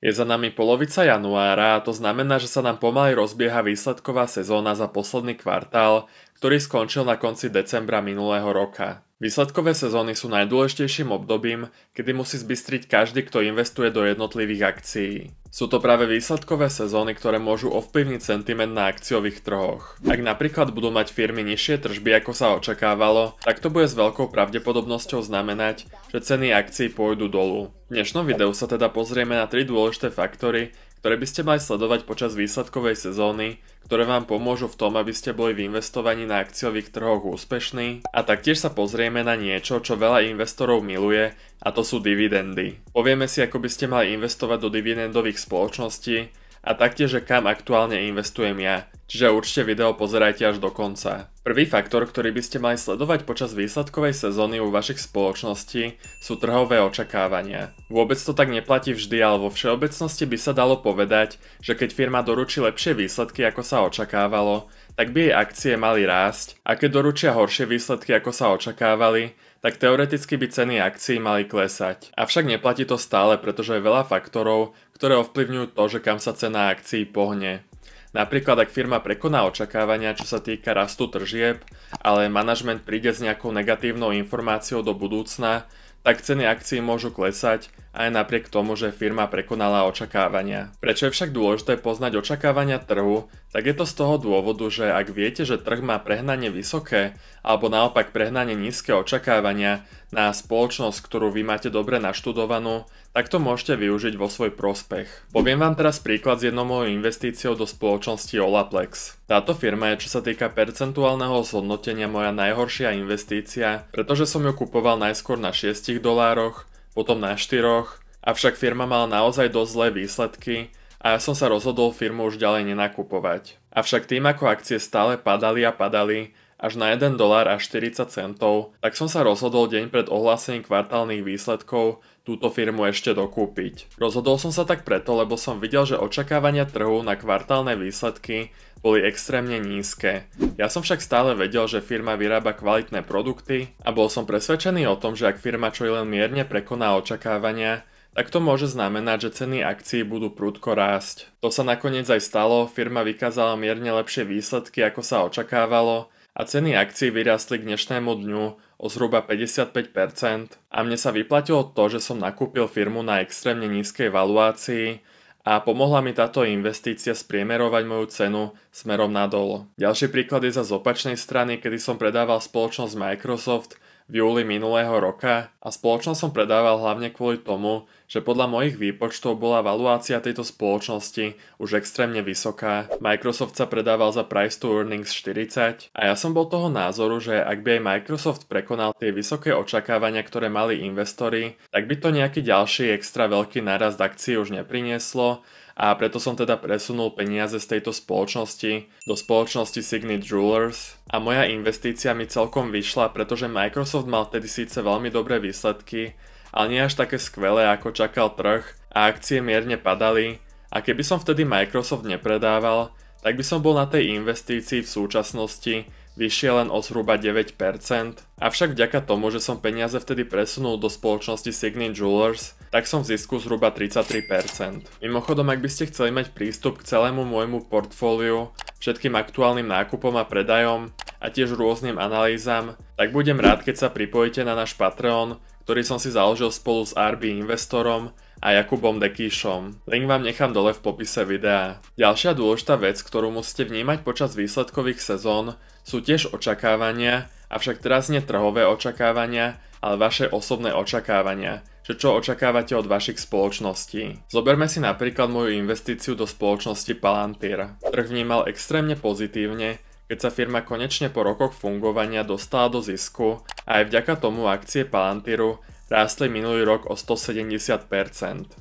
Je za nami polovica januára a to znamená, že sa nám pomaly rozbieha výsledková sezóna za posledný kvartál, ktorý skončil na konci decembra minulého roka. Výsledkové sezóny sú najdôležitejším obdobím, kedy musí zbystriť každý, kto investuje do jednotlivých akcií. Sú to práve výsledkové sezóny, ktoré môžu ovplyvniť sentiment na akciových trhoch. Ak napríklad budú mať firmy nižšie tržby, ako sa očakávalo, tak to bude s veľkou pravdepodobnosťou znamenať, že ceny akcií pôjdu dolu. V dnešnom videu sa teda pozrieme na tri dôležité faktory, ktoré by ste mali sledovať počas výsledkovej sezóny, ktoré vám pomôžu v tom, aby ste boli v investovaní na akciových trhoch úspešní a taktiež sa pozrieme na niečo, čo veľa investorov miluje a to sú dividendy. Povieme si, ako by ste mali investovať do dividendových spoločností, a taktiež, že kam aktuálne investujem ja. Čiže určite video pozerajte až do konca. Prvý faktor, ktorý by ste mali sledovať počas výsledkovej sezóny u vašich spoločností, sú trhové očakávania. Vôbec to tak neplatí vždy, ale vo všeobecnosti by sa dalo povedať, že keď firma doručí lepšie výsledky, ako sa očakávalo, tak by jej akcie mali rásť a keď doručia horšie výsledky, ako sa očakávali, tak teoreticky by ceny akcií mali klesať. Avšak neplatí to stále, pretože je veľa faktorov, ktoré ovplyvňujú to, že kam sa cena akcií pohne. Napríklad, ak firma prekoná očakávania, čo sa týka rastu tržieb, ale manažment príde s nejakou negatívnou informáciou do budúcna, tak ceny akcií môžu klesať aj napriek tomu, že firma prekonala očakávania. Prečo je však dôležité poznať očakávania trhu, tak je to z toho dôvodu, že ak viete, že trh má prehnanie vysoké alebo naopak prehnanie nízke očakávania na spoločnosť, ktorú vy máte dobre naštudovanú, tak to môžete využiť vo svoj prospech. Poviem vám teraz príklad s jednou mojou investíciou do spoločnosti Olaplex. Táto firma je čo sa týka percentuálneho zhodnotenia moja najhoršia investícia, pretože som ju kupoval najskôr na 6 dolároch, potom na 4, avšak firma mala naozaj dosť zlé výsledky a ja som sa rozhodol firmu už ďalej nenakupovať. Avšak tým, ako akcie stále padali a padali, až na 1 dolár a 40 centov, tak som sa rozhodol deň pred ohlásením kvartálnych výsledkov túto firmu ešte dokúpiť. Rozhodol som sa tak preto, lebo som videl, že očakávania trhu na kvartálne výsledky boli extrémne nízke. Ja som však stále vedel, že firma vyrába kvalitné produkty a bol som presvedčený o tom, že ak firma čo len mierne prekoná očakávania, tak to môže znamenať, že ceny akcií budú prudko rásť. To sa nakoniec aj stalo, firma vykázala mierne lepšie výsledky, ako sa očakávalo, a ceny akcií vyrástli k dnešnému dňu o zhruba 55% a mne sa vyplatilo to, že som nakúpil firmu na extrémne nízkej valuácii a pomohla mi táto investícia spriemerovať moju cenu smerom nadol. Ďalší príklad je za z opačnej strany, kedy som predával spoločnosť Microsoft – v júli minulého roka a spoločnosť som predával hlavne kvôli tomu, že podľa mojich výpočtov bola valuácia tejto spoločnosti už extrémne vysoká. Microsoft sa predával za price to earnings 40 a ja som bol toho názoru, že ak by aj Microsoft prekonal tie vysoké očakávania, ktoré mali investori, tak by to nejaký ďalší extra veľký nárast akcií už neprinieslo a preto som teda presunul peniaze z tejto spoločnosti do spoločnosti Signet Jewelers a moja investícia mi celkom vyšla, pretože Microsoft mal tedy síce veľmi dobré výsledky, ale nie až také skvelé ako čakal trh a akcie mierne padali a keby som vtedy Microsoft nepredával, tak by som bol na tej investícii v súčasnosti vyšiel len o zhruba 9%, avšak vďaka tomu, že som peniaze vtedy presunul do spoločnosti Signet Jewelers, tak som v zisku zhruba 33%. Mimochodom, ak by ste chceli mať prístup k celému môjmu portfóliu, všetkým aktuálnym nákupom a predajom a tiež rôznym analýzam, tak budem rád, keď sa pripojíte na náš Patreon, ktorý som si založil spolu s RB Investorom, a Jakubom Dekíšom. Link vám nechám dole v popise videa. Ďalšia dôležitá vec, ktorú musíte vnímať počas výsledkových sezón, sú tiež očakávania, avšak teraz nie trhové očakávania, ale vaše osobné očakávania, že čo očakávate od vašich spoločností. Zoberme si napríklad moju investíciu do spoločnosti Palantir. Trh vnímal extrémne pozitívne, keď sa firma konečne po rokoch fungovania dostala do zisku a aj vďaka tomu akcie Palantiru rástli minulý rok o 170%.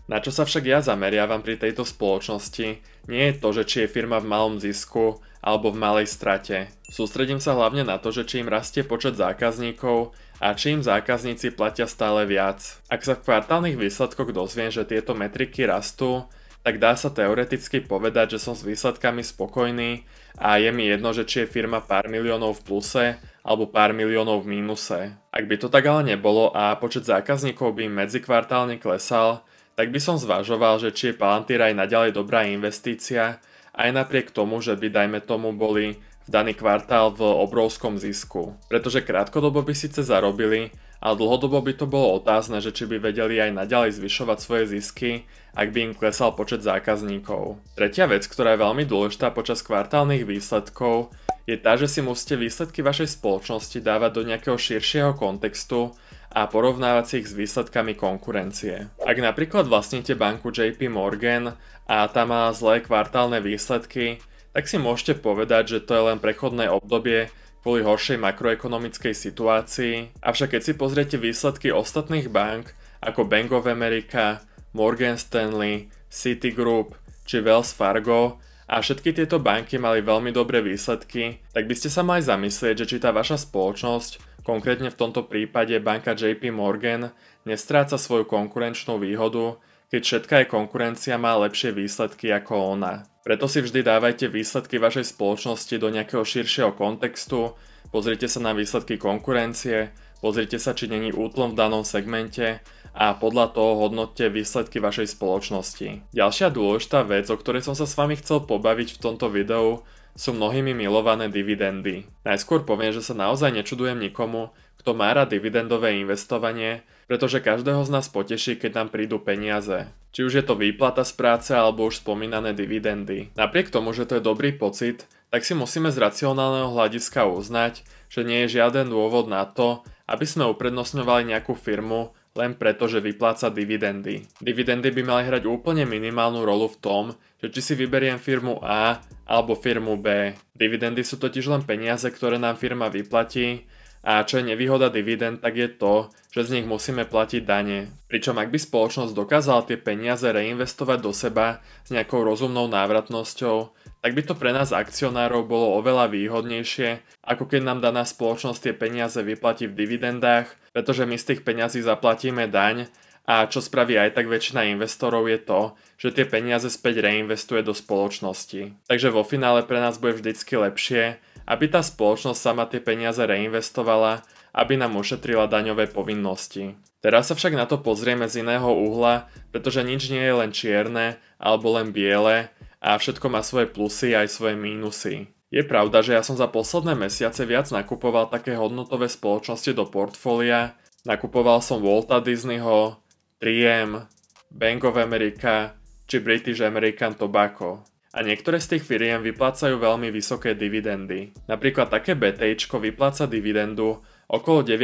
Na čo sa však ja zameriavam pri tejto spoločnosti, nie je to, že či je firma v malom zisku alebo v malej strate. Sústredím sa hlavne na to, že čím rastie počet zákazníkov a čím zákazníci platia stále viac. Ak sa v kvartálnych výsledkoch dozviem, že tieto metriky rastú, tak dá sa teoreticky povedať, že som s výsledkami spokojný a je mi jedno, že či je firma pár miliónov v pluse alebo pár miliónov v mínuse. Ak by to tak ale nebolo a počet zákazníkov by medzikvartálne klesal, tak by som zvažoval, že či je Palantir aj naďalej dobrá investícia, aj napriek tomu, že by dajme tomu boli v daný kvartál v obrovskom zisku. Pretože krátkodobo by síce zarobili, a dlhodobo by to bolo otázne, že či by vedeli aj naďalej zvyšovať svoje zisky, ak by im klesal počet zákazníkov. Tretia vec, ktorá je veľmi dôležitá počas kvartálnych výsledkov, je tá, že si musíte výsledky vašej spoločnosti dávať do nejakého širšieho kontextu a porovnávať si ich s výsledkami konkurencie. Ak napríklad vlastníte banku JP Morgan a tá má zlé kvartálne výsledky, tak si môžete povedať, že to je len prechodné obdobie, kvôli horšej makroekonomickej situácii, avšak keď si pozriete výsledky ostatných bank ako Bank of America, Morgan Stanley, Citigroup či Wells Fargo a všetky tieto banky mali veľmi dobré výsledky, tak by ste sa mali zamyslieť, že či tá vaša spoločnosť, konkrétne v tomto prípade banka JP Morgan, nestráca svoju konkurenčnú výhodu, keď všetká jej konkurencia má lepšie výsledky ako ona. Preto si vždy dávajte výsledky vašej spoločnosti do nejakého širšieho kontextu, pozrite sa na výsledky konkurencie, pozrite sa, či není útlom v danom segmente a podľa toho hodnotte výsledky vašej spoločnosti. Ďalšia dôležitá vec, o ktorej som sa s vami chcel pobaviť v tomto videu, sú mnohými milované dividendy. Najskôr poviem, že sa naozaj nečudujem nikomu, kto má rád dividendové investovanie, pretože každého z nás poteší, keď nám prídu peniaze. Či už je to výplata z práce alebo už spomínané dividendy. Napriek tomu, že to je dobrý pocit, tak si musíme z racionálneho hľadiska uznať, že nie je žiaden dôvod na to, aby sme uprednostňovali nejakú firmu len preto, že vypláca dividendy. Dividendy by mali hrať úplne minimálnu rolu v tom, že či si vyberiem firmu A alebo firmu B. Dividendy sú totiž len peniaze, ktoré nám firma vyplatí a čo je nevýhoda dividend, tak je to, že z nich musíme platiť dane. Pričom ak by spoločnosť dokázala tie peniaze reinvestovať do seba s nejakou rozumnou návratnosťou, tak by to pre nás akcionárov bolo oveľa výhodnejšie, ako keď nám daná spoločnosť tie peniaze vyplatí v dividendách, pretože my z tých peňazí zaplatíme daň a čo spraví aj tak väčšina investorov je to, že tie peniaze späť reinvestuje do spoločnosti. Takže vo finále pre nás bude vždycky lepšie, aby tá spoločnosť sama tie peniaze reinvestovala, aby nám ušetrila daňové povinnosti. Teraz sa však na to pozrieme z iného uhla, pretože nič nie je len čierne alebo len biele a všetko má svoje plusy aj svoje mínusy. Je pravda, že ja som za posledné mesiace viac nakupoval také hodnotové spoločnosti do portfólia, nakupoval som Volta Disneyho, 3M, Bank of America či British American Tobacco a niektoré z tých firiem vyplácajú veľmi vysoké dividendy. Napríklad také BTIčko vypláca dividendu okolo 9%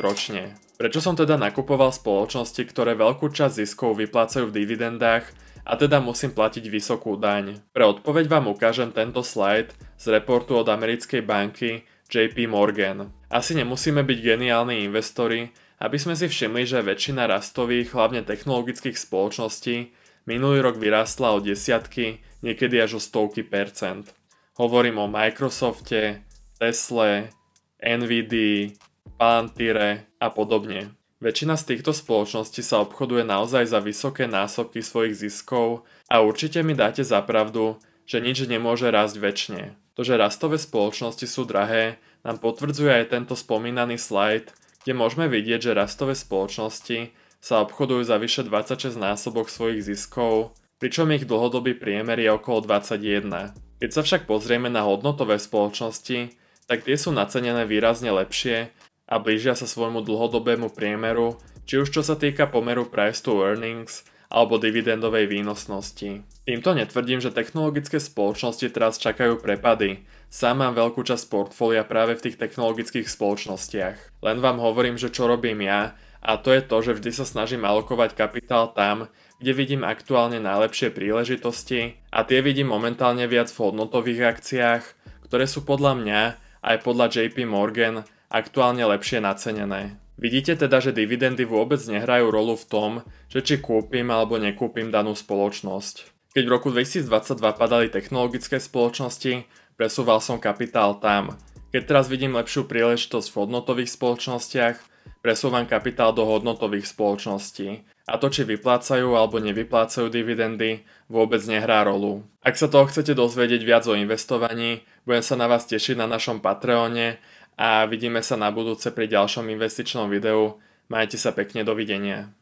ročne. Prečo som teda nakupoval spoločnosti, ktoré veľkú časť ziskov vyplácajú v dividendách a teda musím platiť vysokú daň? Pre odpoveď vám ukážem tento slide z reportu od americkej banky JP Morgan. Asi nemusíme byť geniálni investori, aby sme si všimli, že väčšina rastových, hlavne technologických spoločností, minulý rok vyrástla o desiatky, niekedy až o stovky percent. Hovorím o Microsofte, Tesle, NVD, Palantire a podobne. Väčšina z týchto spoločností sa obchoduje naozaj za vysoké násobky svojich ziskov a určite mi dáte za pravdu, že nič nemôže rásť väčšine. To, že rastové spoločnosti sú drahé, nám potvrdzuje aj tento spomínaný slajd, kde môžeme vidieť, že rastové spoločnosti sa obchodujú za vyše 26 násobok svojich ziskov pričom ich dlhodobý priemer je okolo 21. Keď sa však pozrieme na hodnotové spoločnosti, tak tie sú nacenené výrazne lepšie a blížia sa svojmu dlhodobému priemeru, či už čo sa týka pomeru price to earnings alebo dividendovej výnosnosti. Týmto netvrdím, že technologické spoločnosti teraz čakajú prepady. Sám mám veľkú časť portfólia práve v tých technologických spoločnostiach. Len vám hovorím, že čo robím ja, a to je to, že vždy sa snažím alokovať kapitál tam, kde vidím aktuálne najlepšie príležitosti a tie vidím momentálne viac v hodnotových akciách, ktoré sú podľa mňa aj podľa JP Morgan aktuálne lepšie nacenené. Vidíte teda, že dividendy vôbec nehrajú rolu v tom, že či kúpim alebo nekúpim danú spoločnosť. Keď v roku 2022 padali technologické spoločnosti, presúval som kapitál tam. Keď teraz vidím lepšiu príležitosť v hodnotových spoločnostiach, presúvam kapitál do hodnotových spoločností. A to, či vyplácajú alebo nevyplácajú dividendy, vôbec nehrá rolu. Ak sa toho chcete dozvedieť viac o investovaní, budem sa na vás tešiť na našom Patreone a vidíme sa na budúce pri ďalšom investičnom videu. Majte sa pekne, dovidenia.